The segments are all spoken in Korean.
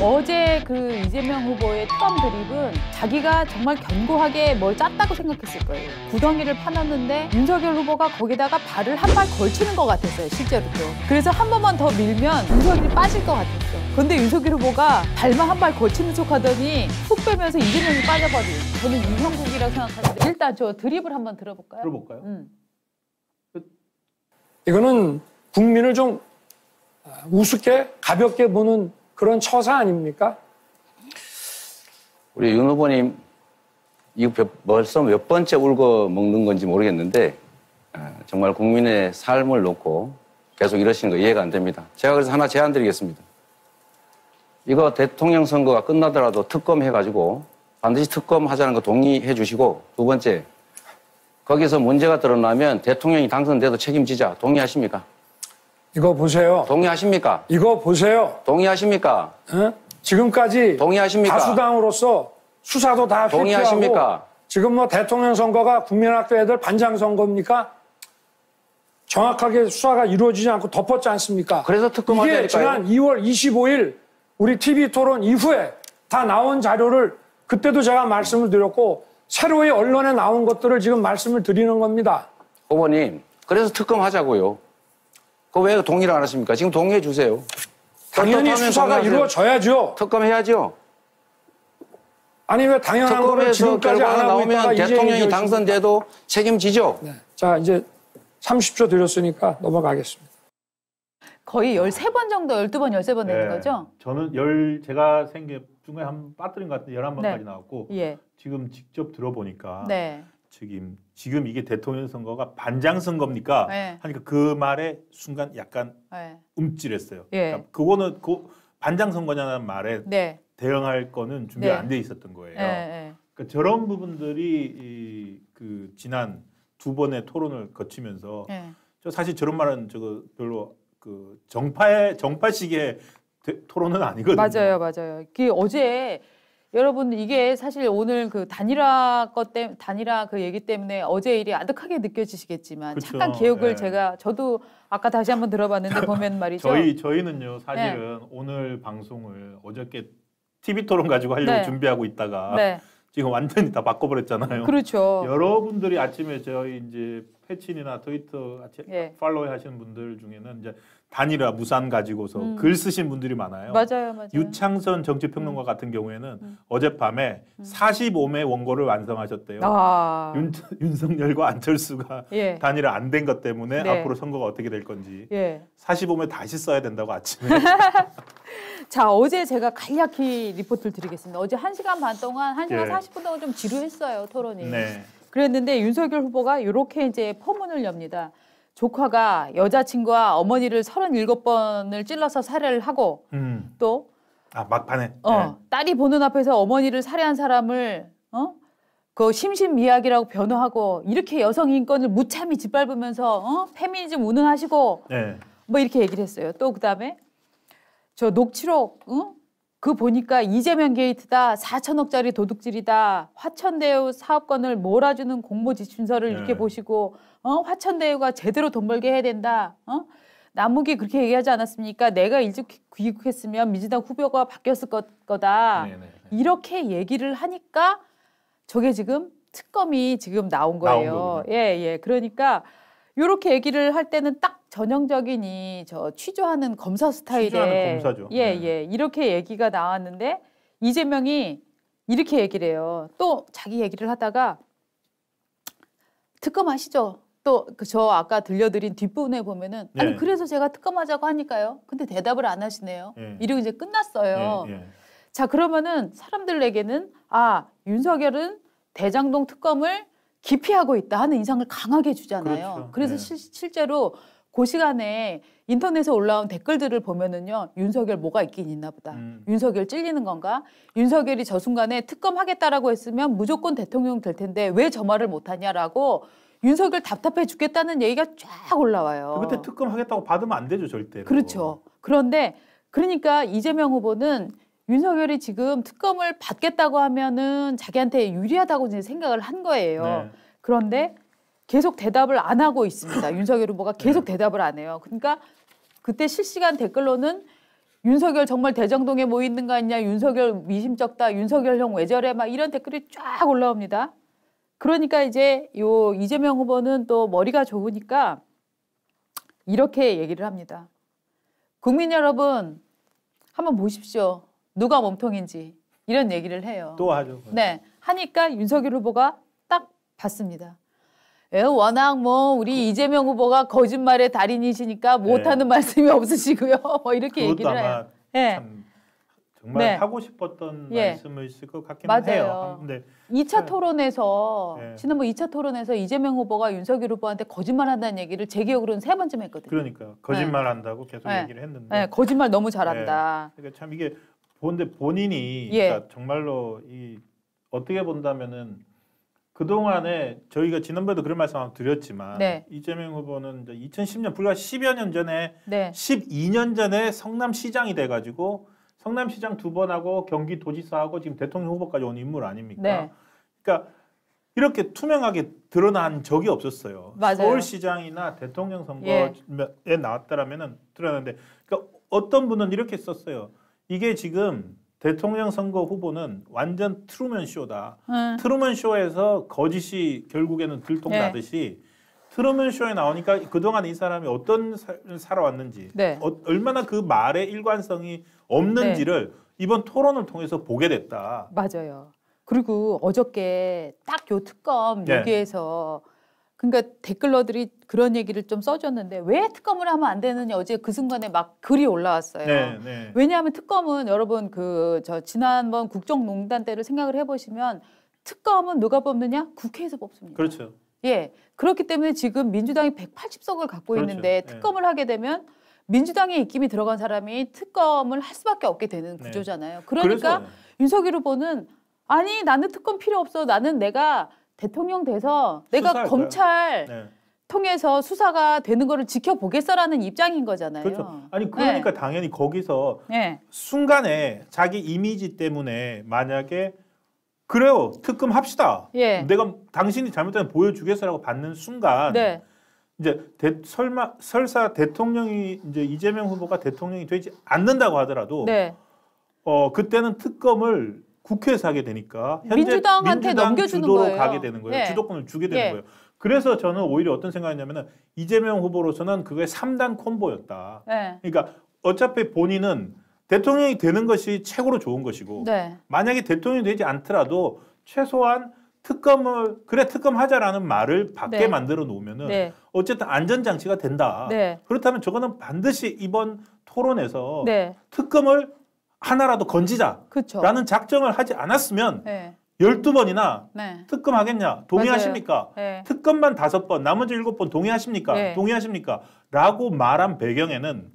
어제 그 이재명 후보의 특검 드립은 자기가 정말 견고하게 뭘 짰다고 생각했을 거예요. 구덩이를 파놨는데 윤석열 후보가 거기다가 발을 한 발 걸치는 것 같았어요, 실제로도. 그래서 한 번만 더 밀면 윤석열이 빠질 것 같았어. 근데 윤석열 후보가 발만 한 발 걸치는 척 하더니 훅 빼면서 이재명이 빠져버려요. 저는 유형국이라고 생각하는데 일단 저 드립을 한번 들어볼까요? 들어볼까요? 음. 이거는 국민을 좀 우습게 가볍게 보는 그런 처사 아닙니까? 우리 윤 후보님 이거 벌써 몇 번째 울고 먹는 건지 모르겠는데 아, 정말 국민의 삶을 놓고 계속 이러시는 거 이해가 안 됩니다. 제가 그래서 하나 제안 드리겠습니다. 이거 대통령 선거가 끝나더라도 특검 해가지고 반드시 특검 하자는 거 동의해 주시고 두 번째 거기서 문제가 드러나면 대통령이 당선돼도 책임지자 동의하십니까? 이거 보세요. 동의하십니까? 이거 보세요. 동의하십니까? 응? 지금까지 동의하십니까? 다수당으로서 수사도 다 동의하십니까? 지금 뭐 대통령 선거가 국민학교 애들 반장 선거입니까? 정확하게 수사가 이루어지지 않고 덮었지 않습니까? 그래서 특검하게 이게 지난 2월 25일 우리 TV 토론 이후에 다 나온 자료를 그때도 제가 말씀을 드렸고 새로이 언론에 나온 것들을 지금 말씀을 드리는 겁니다. 후보님, 그래서 특검하자고요. 그거 왜 동의를 안 하십니까? 지금 동의해 주세요. 당연히 수사가 이루어져야죠. 특검 해야죠. 아니 왜 당연한 거를 지금까지 안 하고 나오면 대통령이 당선돼도 책임지죠. 네. 자 이제 30초 드렸으니까 넘어가겠습니다. 거의 13번 정도, 12번, 13번 네. 되는 거죠? 저는 열 제가 생계 중에 한 빠뜨린 것 같은데 11번까지 네. 나왔고 예. 지금 직접 들어보니까 네. 책임. 지금 이게 대통령 선거가 반장 선거입니까? 네. 하니까 그 말에 순간 약간 네. 움찔했어요. 예. 그러니까 그거는 그 반장 선거냐는 말에 네. 대응할 거는 준비가 네. 안돼 있었던 거예요. 네, 네. 그러니까 저런 부분들이 이, 그 지난 두 번의 토론을 거치면서 저 사실 저런 말은 저거 별로 그 정파의 정파식의 토론은 아니거든요. 맞아요, 맞아요. 그 어제 여러분 이게 사실 오늘 그 단일화 것 때문에 단일화 그 얘기 때문에 어제 일이 아득하게 느껴지시겠지만 그쵸, 잠깐 기억을 예. 제가 저도 아까 다시 한번 들어봤는데 보면 말이죠. 저희 저희는요 사실은 네. 오늘 방송을 어저께 TV 토론 가지고 하려고 네. 준비하고 있다가 네. 지금 완전히 다 바꿔버렸잖아요. 그렇죠. 여러분들이 아침에 저희 이제 해친이나 트위터 같이 예. 팔로우 하시는 분들 중에는 이제 단일화 무산 가지고서 음. 글 쓰신 분들이 많아요. 맞아요, 맞아요. 유창선 정치평론가 음. 같은 경우에는 음. 어젯밤에 45매 음. 원고를 완성하셨대요. 아. 윤, 윤석열과 안철수가 예. 단일화 안 된 것 때문에 네. 앞으로 선거가 어떻게 될 건지 예. 45매 다시 써야 된다고 아침에. 자, 어제 제가 간략히 리포트를 드리겠습니다. 어제 1시간 반 동안, 1시간 예. 40분 동안 좀 지루했어요, 토론이. 네. 그랬는데 윤석열 후보가 이렇게 이제 포문을 엽니다. 조카가 여자친구와 어머니를 37번을 찔러서 살해를 하고 음. 또 아, 막판에. 어, 네. 딸이 보는 앞에서 어머니를 살해한 사람을 어? 그 심신미약이라고 변호하고 이렇게 여성 인권을 무참히 짓밟으면서 어? 페미니즘 운운하시고 네. 뭐 이렇게 얘기를 했어요. 또 그다음에 저 녹취록 응? 그 보니까 이재명 게이트다, 4천억짜리 도둑질이다, 화천대유 사업권을 몰아주는 공모지침서를 네. 이렇게 보시고 어? 화천대유가 제대로 돈 벌게 해야 된다. 어? 남욱이 그렇게 얘기하지 않았습니까? 내가 일찍 귀국했으면 민주당 후보가 바뀌었을 것, 거다. 네, 네, 네, 이렇게 얘기를 하니까 저게 지금 특검이 지금 나온 거예요. 나 예, 예. 그러니까 이렇게 얘기를 할 때는 딱 전형적인 이저 취조하는 검사 스타일의 취조하는 검사죠. 예, 네. 예. 이렇게 얘기가 나왔는데 이재명이 이렇게 얘기를 해요. 또 자기 얘기를 하다가 특검 아시죠? 또저 그 아까 들려드린 뒷부분에 보면은 네. 아니 그래서 제가 특검하자고 하니까요. 근데 대답을 안 하시네요. 예. 이러고 이제 끝났어요. 예. 예. 자 그러면은 사람들에게는 아 윤석열은 대장동 특검을 기피하고 있다 하는 인상을 강하게 주잖아요. 그렇죠. 그래서 네. 시, 실제로 그 시간에 인터넷에 올라온 댓글들을 보면은요 윤석열 뭐가 있긴 있나 보다 음. 윤석열 찔리는 건가 윤석열이 저 순간에 특검하겠다라고 했으면 무조건 대통령 될 텐데 왜 저 말을 못하냐라고 윤석열 답답해 죽겠다는 얘기가 쫙 올라와요 그 그때 특검하겠다고 받으면 안 되죠 절대 그렇죠 그런데 그러니까 이재명 후보는 윤석열이 지금 특검을 받겠다고 하면은 자기한테 유리하다고 이제 생각을 한 거예요. 네. 그런데 계속 대답을 안 하고 있습니다. 윤석열 후보가 계속 네. 대답을 안 해요. 그러니까 그때 실시간 댓글로는 윤석열 정말 대장동에 뭐 있는 거 아니냐, 윤석열 미심쩍다, 윤석열형 왜 저래, 막 이런 댓글이 쫙 올라옵니다. 그러니까 이제 요 이재명 후보는 또 머리가 좋으니까 이렇게 얘기를 합니다. 국민 여러분, 한번 보십시오. 누가 몸통인지 이런 얘기를 해요. 또 하죠. 네. 하니까 윤석열 후보가 딱 봤습니다. 예, 워낙 뭐 우리 그 이재명 후보가 거짓말의 달인이시니까 네. 못하는 네. 말씀이 없으시고요. 뭐 이렇게 얘기를 해요. 네. 정말 네. 하고 싶었던 예. 말씀이실 것 같긴 맞아요. 해요. 근데 2차 토론에서 네. 지난번 2차 뭐 토론에서 이재명 후보가 윤석열 후보한테 거짓말한다는 얘기를 제 기억으로는 세 번쯤 했거든요. 그러니까 거짓말한다고 네. 계속 네. 얘기를 했는데 거짓말 너무 잘한다. 그러니까 참 이게 본데 본인이 예. 그러니까 정말로 이 어떻게 본다면은 그 동안에 저희가 지난번에도 그런 말씀 을 드렸지만 네. 이재명 후보는 이제 2010년 불과 10여 년 전에 네. 12년 전에 성남시장이 돼가지고 성남시장 두 번 하고 경기도지사하고 지금 대통령 후보까지 온 인물 아닙니까? 네. 그러니까 이렇게 투명하게 드러난 적이 없었어요. 맞아요. 서울시장이나 대통령 선거에 예. 나왔다라면은 드러났는데 그러니까 어떤 분은 이렇게 썼어요. 이게 지금 대통령 선거 후보는 완전 트루먼 쇼다. 네. 트루먼 쇼에서 거짓이 결국에는 들통나듯이 네. 트루먼 쇼에 나오니까 그동안 이 사람이 어떤 사, 살아왔는지 네. 어, 얼마나 그 말의 일관성이 없는지를 네. 이번 토론을 통해서 보게 됐다. 맞아요. 그리고 어저께 딱요 특검 여기에서 네. 그러니까 댓글러들이 그런 얘기를 좀 써줬는데 왜 특검을 하면 안 되느냐 어제 그 순간에 막 글이 올라왔어요. 네, 네. 왜냐하면 특검은 여러분 그 저 지난번 국정농단 때를 생각을 해보시면 특검은 누가 뽑느냐 국회에서 뽑습니다. 그렇죠. 예 그렇기 때문에 지금 민주당이 180석을 갖고 그렇죠. 있는데 네. 특검을 네. 하게 되면 민주당의 입김이 들어간 사람이 특검을 할 수밖에 없게 되는 네. 구조잖아요. 그러니까 그래서... 윤석열 후보는 아니 나는 특검 필요 없어 나는 내가 대통령 돼서 내가 검찰 네. 통해서 수사가 되는 거를 지켜보겠어라는 입장인 거잖아요. 그렇죠. 아니 네. 그러니까 네. 당연히 거기서 네. 순간에 자기 이미지 때문에 만약에 그래요 특검 합시다. 예. 내가 당신이 잘못하면 보여주겠어라고 받는 순간 네. 이제 대, 설마 설사 대통령이 이제 이재명 후보가 대통령이 되지 않는다고 하더라도 네. 어 그때는 특검을 국회에서 하게 되니까 현재 민주당한테 민주당 넘겨주는 주도로 거예요. 가게 되는 거예요. 네. 주도권을 주게 되는 네. 거예요. 그래서 저는 오히려 어떤 생각이냐면은 이재명 후보로서는 그게 3단 콤보였다. 네. 그러니까 어차피 본인은 대통령이 되는 것이 최고로 좋은 것이고 네. 만약에 대통령이 되지 않더라도 최소한 특검을 그래 특검 하자라는 말을 받게 네. 만들어 놓으면은 네. 어쨌든 안전 장치가 된다. 네. 그렇다면 저거는 반드시 이번 토론에서 네. 특검을 하나라도 건지자라는 작정을 하지 않았으면 네. 12번이나 네. 특검 하겠냐? 동의하십니까? 네. 특검만 5번 나머지 7번 동의하십니까? 네. 동의하십니까? 라고 말한 배경에는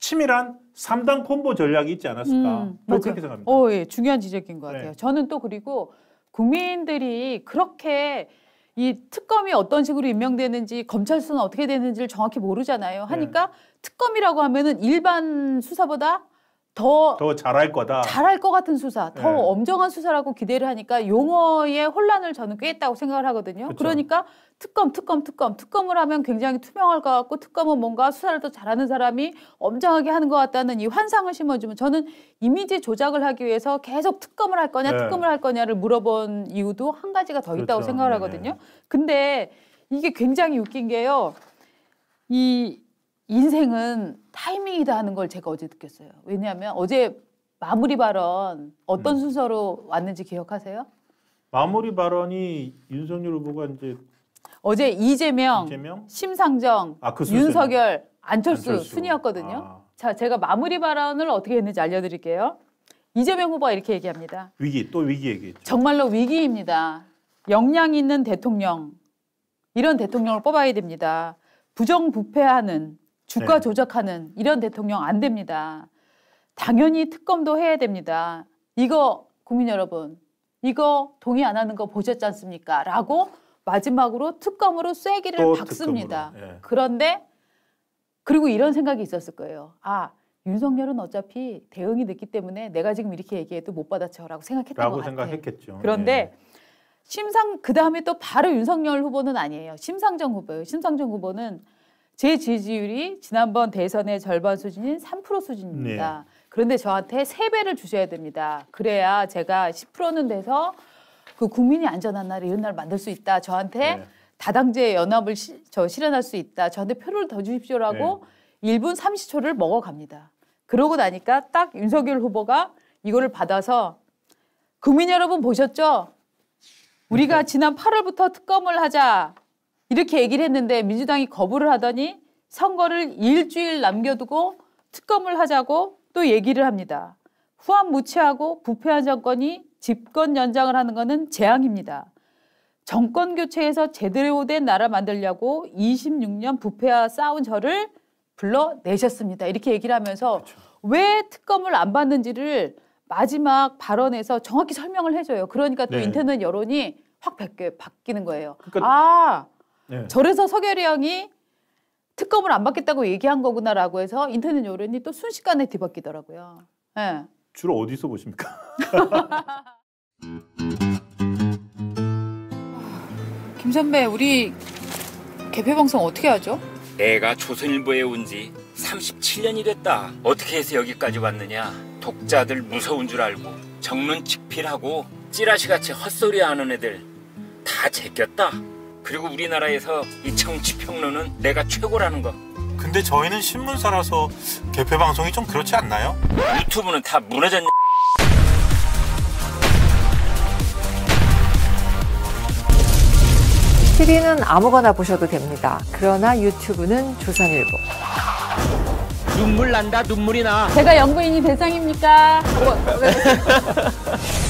치밀한 3당 콤보 전략이 있지 않았을까? 음, 뭐 그렇게 생각합니다. 어, 예. 중요한 지적인 것 네. 같아요. 저는 또 그리고 국민들이 그렇게 이 특검이 어떤 식으로 임명되는지 검찰 수는 어떻게 되는지를 정확히 모르잖아요. 하니까 네. 특검이라고 하면은 일반 수사보다 더, 더 잘할 거다. 잘할 것 같은 수사, 더 네. 엄정한 수사라고 기대를 하니까 용어의 혼란을 저는 꾀했다고 생각을 하거든요. 그쵸. 그러니까 특검, 특검, 특검, 특검을 하면 굉장히 투명할 것 같고 특검은 뭔가 수사를 더 잘하는 사람이 엄정하게 하는 것 같다는 이 환상을 심어주면 저는 이미지 조작을 하기 위해서 계속 특검을 할 거냐, 네. 특검을 할 거냐를 물어본 이유도 한 가지가 더 있다고 그렇죠. 생각을 하거든요. 네. 근데 이게 굉장히 웃긴 게요. 이 인생은 타이밍이다 하는 걸 제가 어제 느꼈어요. 왜냐하면 어제 마무리 발언 어떤 음. 순서로 왔는지 기억하세요? 마무리 발언이 윤석열 후보가 이제 어제 이재명, 이재명? 심상정, 아, 그 윤석열, 안철수, 안철수. 순이었거든요. 아. 자, 제가 마무리 발언을 어떻게 했는지 알려드릴게요. 이재명 후보가 이렇게 얘기합니다. 위기, 또 위기 얘기. 정말로 위기입니다. 역량 있는 대통령, 이런 대통령을 뽑아야 됩니다. 부정부패하는 주가 네. 조작하는 이런 대통령 안 됩니다. 당연히 특검도 해야 됩니다. 이거 국민 여러분, 이거 동의 안 하는 거 보셨지 않습니까? 라고 마지막으로 특검으로 쐐기를 박습니다. 예. 그런데 그리고 이런 생각이 있었을 거예요. 아, 윤석열은 어차피 대응이 늦기 때문에 내가 지금 이렇게 얘기해도 못 받아쳐라고 생각했던 것 같아요. 그런데 예. 심상 그 다음에 또 바로 윤석열 후보는 아니에요. 심상정 후보예요. 심상정 후보는 제 지지율이 지난번 대선의 절반 수준인 3% 수준입니다. 네. 그런데 저한테 3배를 주셔야 됩니다. 그래야 제가 10%는 돼서 그 국민이 안전한 날 이런 날 만들 수 있다. 저한테 네. 다당제 연합을 시, 저 실현할 수 있다. 저한테 표를 더 주십시오라고 네. 1분 30초를 먹어갑니다. 그러고 나니까 딱 윤석열 후보가 이거를 받아서 국민 여러분 보셨죠? 우리가 네. 지난 8월부터 특검을 하자 이렇게 얘기를 했는데 민주당이 거부를 하더니 선거를 일주일 남겨두고 특검을 하자고 또 얘기를 합니다. 후한무치하고 부패한 정권이 집권 연장을 하는 것은 재앙입니다. 정권 교체에서 제대로 된 나라 만들려고 26년 부패와 싸운 저를 불러내셨습니다. 이렇게 얘기를 하면서 그렇죠. 왜 특검을 안 받는지를 마지막 발언에서 정확히 설명을 해줘요. 그러니까 또 네. 인터넷 여론이 확 바뀌, 바뀌는 거예요. 그러니까... 아 네. 저래서 서결이 형이 특검을 안 받겠다고 얘기한 거구나라고 해서 인터넷 여론이 또 순식간에 뒤바뀌더라고요. 네. 주로 어디서 보십니까? 김 선배, 우리 개표 방송 어떻게 하죠? 내가 조선일보에 온 지 37년이 됐다. 어떻게 해서 여기까지 왔느냐? 독자들 무서운 줄 알고 정론 직필하고 찌라시같이 헛소리하는 애들 다 제꼈다. 그리고 우리나라에서 이 정치 평론은 내가 최고라는 거. 근데 저희는 신문사라서 개표 방송이 좀 그렇지 않나요? 유튜브는 다 무너졌냐? TV는 아무거나 보셔도 됩니다. 그러나 유튜브는 조선일보. 눈물 난다 눈물이 나. 제가 연구인이 대상입니까? 어,